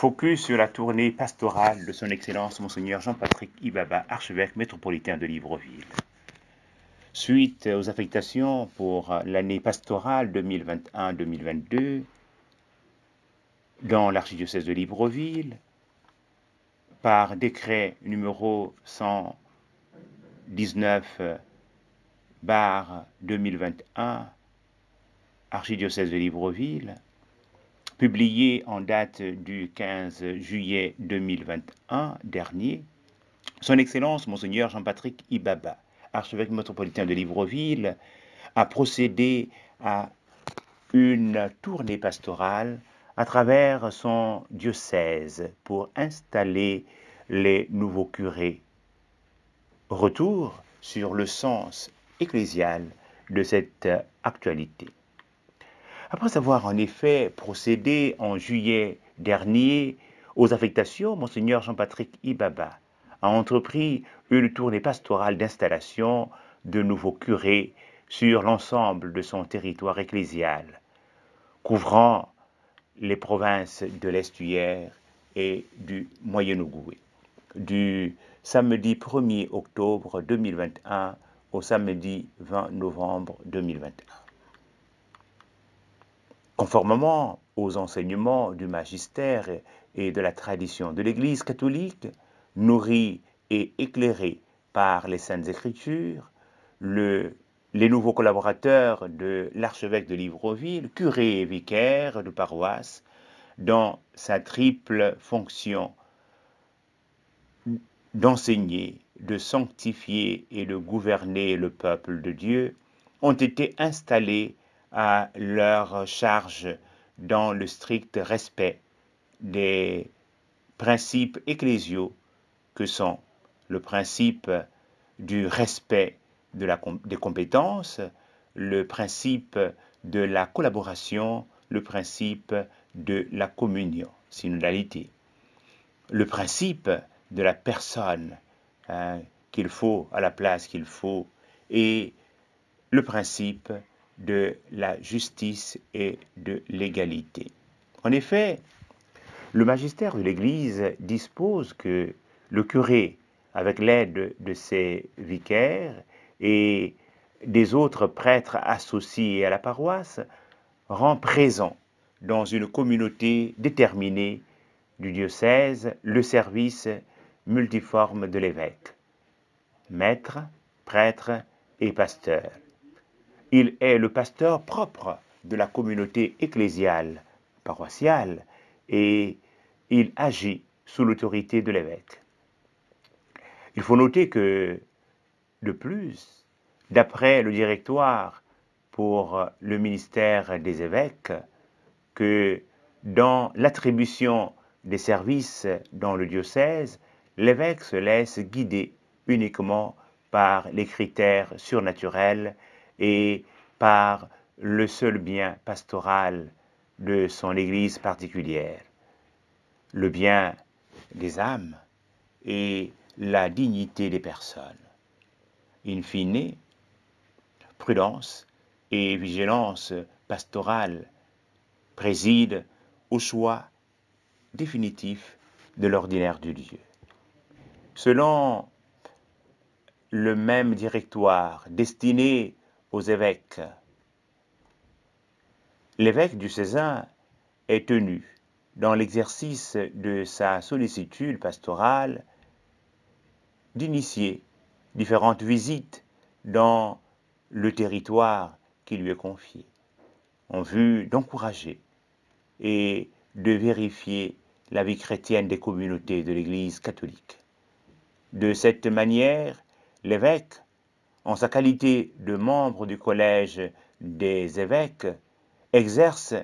Focus sur la tournée pastorale de son Excellence Monseigneur Jean-Patrick Ibaba, archevêque métropolitain de Libreville. Suite aux affectations pour l'année pastorale 2021-2022 dans l'archidiocèse de Libreville, par décret numéro 119 bar 2021, archidiocèse de Libreville, publié en date du 15 juillet 2021 dernier, Son Excellence Monseigneur Jean-Patrick Ibaba, archevêque métropolitain de Libreville, a procédé à une tournée pastorale à travers son diocèse pour installer les nouveaux curés. Retour sur le sens ecclésial de cette actualité. Après avoir en effet procédé en juillet dernier aux affectations, Monseigneur Jean-Patrick Ibaba a entrepris une tournée pastorale d'installation de nouveaux curés sur l'ensemble de son territoire ecclésial, couvrant les provinces de l'Estuaire et du Moyen-Ougoué. Du samedi 1er octobre 2021 au samedi 20 novembre 2021. Conformément aux enseignements du magistère et de la tradition de l'Église catholique, nourrie et éclairés par les Saintes Écritures, les nouveaux collaborateurs de l'archevêque de Livroville, curé et vicaire de paroisse, dans sa triple fonction d'enseigner, de sanctifier et de gouverner le peuple de Dieu, ont été installés à leur charge dans le strict respect des principes ecclésiaux que sont le principe du respect des compétences, le principe de la collaboration, le principe de la communion, synodalité, le principe de la personne hein, qu'il faut à la place qu'il faut et le principe de la justice et de l'égalité. En effet, le magistère de l'Église dispose que le curé, avec l'aide de ses vicaires et des autres prêtres associés à la paroisse, rend présent dans une communauté déterminée du diocèse le service multiforme de l'évêque, maître, prêtre et pasteur. Il est le pasteur propre de la communauté ecclésiale, paroissiale, et il agit sous l'autorité de l'évêque. Il faut noter que, de plus, d'après le directoire pour le ministère des évêques, que dans l'attribution des services dans le diocèse, l'évêque se laisse guider uniquement par les critères surnaturels et par le seul bien pastoral de son Église particulière, le bien des âmes et la dignité des personnes. In fine, prudence et vigilance pastorale président au choix définitif de l'ordinaire du Dieu. Selon le même directoire destiné aux évêques. L'évêque du César est tenu, dans l'exercice de sa sollicitude pastorale, d'initier différentes visites dans le territoire qui lui est confié, en vue d'encourager et de vérifier la vie chrétienne des communautés de l'Église catholique. De cette manière, l'évêque en sa qualité de membre du collège des évêques, exerce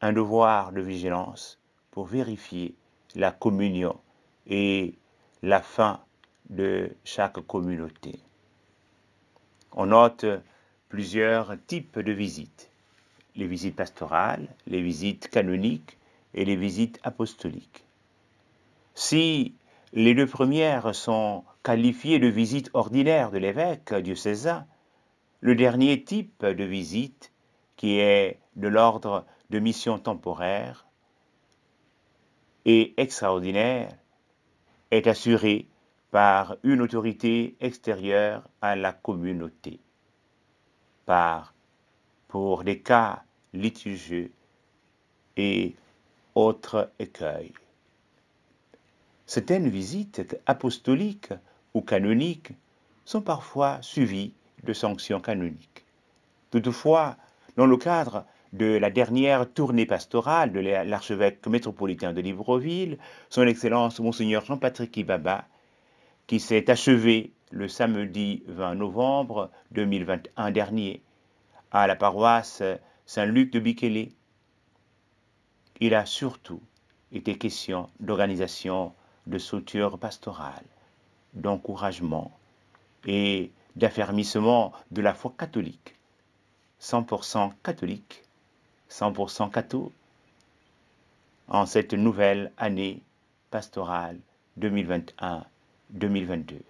un devoir de vigilance pour vérifier la communion et la fin de chaque communauté. On note plusieurs types de visites, les visites pastorales, les visites canoniques et les visites apostoliques. Si les deux premières sont qualifié de visite ordinaire de l'évêque diocésain, le dernier type de visite qui est de l'ordre de mission temporaire et extraordinaire est assuré par une autorité extérieure à la communauté, par, pour des cas litigieux et autres écueils. C'est une visite apostolique ou canoniques sont parfois suivies de sanctions canoniques. Toutefois, dans le cadre de la dernière tournée pastorale de l'archevêque métropolitain de Libreville, son Excellence Monseigneur Jean-Patrick Ibaba, qui s'est achevée le samedi 20 novembre 2021 dernier à la paroisse Saint-Luc de Bikélé. Il a surtout été question d'organisation de structures pastorales, d'encouragement et d'affermissement de la foi catholique. 100% catholique, 100% catho, en cette nouvelle année pastorale 2021-2022.